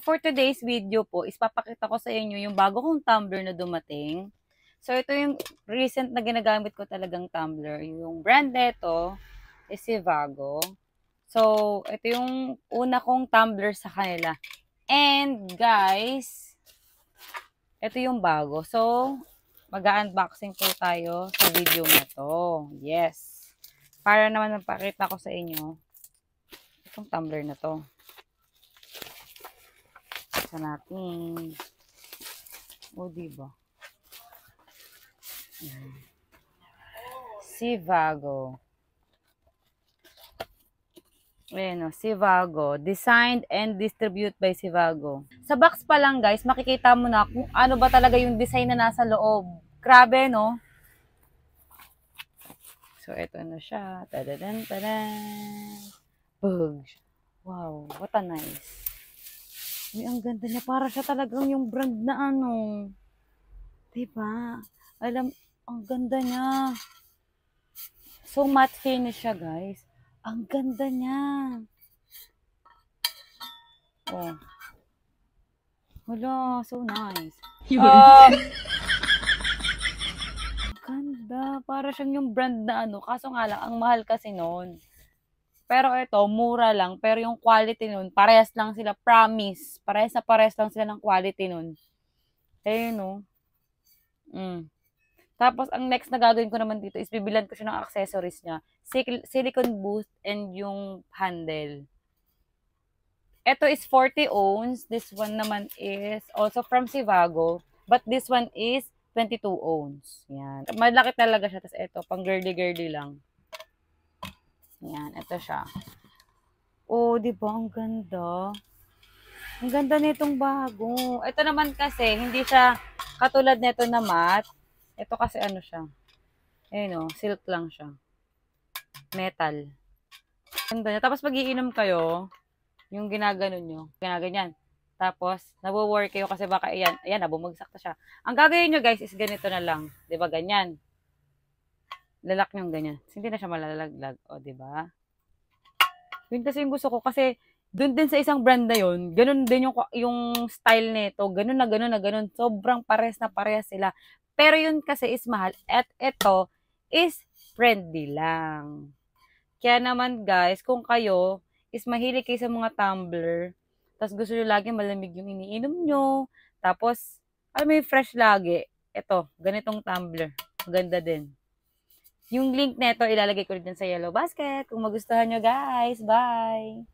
for today's video po, is papakita ko sa inyo yung bago kong tumbler na dumating. So ito yung recent na ginagamit ko talagang tumbler. Yung brand nito is si Vago. So ito yung una kong tumbler sa kanila. And guys, ito yung bago. So mag-unboxing po tayo sa video na to. Yes. Para naman napakita ko sa inyo itong tumbler na to. Buksan natin. O, diba? Si Vago. Ayan o, Sivago. Designed and distributed by Sivago. Sa box pa lang guys, makikita mo na kung ano ba talaga yung design na nasa loob. Grabe, no? So, eto na siya. Tadadan, da da Wow, what a nice. Uy, ang ganda niya. Para siya talagang yung brand na ano. Diba? Alam, ang ganda niya. So, matte finish siya, guys. Ang ganda niya. Oh. Hala, so nice. Yun. Uh, ganda. Para siyang yung brand na ano. Kaso nga lang, ang mahal kasi noon. Pero ito, mura lang. Pero yung quality nun, parehas lang sila. Promise. Parehas na parehas lang sila ng quality nun. Eh, no. Mm. Tapos, ang next na gagawin ko naman dito is bibilan ko siya ng accessories niya. Silicon boost and yung handle. Ito is 40 ohms. This one naman is also from Sivago. But this one is 22 ohms. Yan. Malaki talaga siya. Tapos ito, pang girly-girly lang. Ayan, ito siya. Oh, di ba? Ang ganda. Ang ganda nitong bago. Ito naman kasi, hindi siya katulad nito na matte. Ito kasi ano siya. Ayun o, oh, silk lang siya. Metal. Ganda niya. Tapos pag iinom kayo, yung ginaganon nyo, ginaganyan. Tapos, nawo-work kayo kasi baka, ayan, ayan, nabumagsak na siya. Ang gagawin nyo guys is ganito na lang. ba diba, ganyan lalak yung ganyan. Kasi hindi na siya malalaglag. O, di ba? Yun kasi yung gusto ko. Kasi, doon din sa isang brand na yun, ganun din yung, yung style nito. Ganun na ganun na ganun. Sobrang pares na parehas sila. Pero yun kasi is mahal. At ito is friendly lang. Kaya naman guys, kung kayo is mahilig kayo sa mga tumbler, tapos gusto nyo lagi malamig yung iniinom nyo, tapos, alam mo fresh lagi, ito, ganitong tumbler. Maganda din. Yung link nito ilalagay ko rin sa yellow basket. Kung magustuhan nyo guys, bye!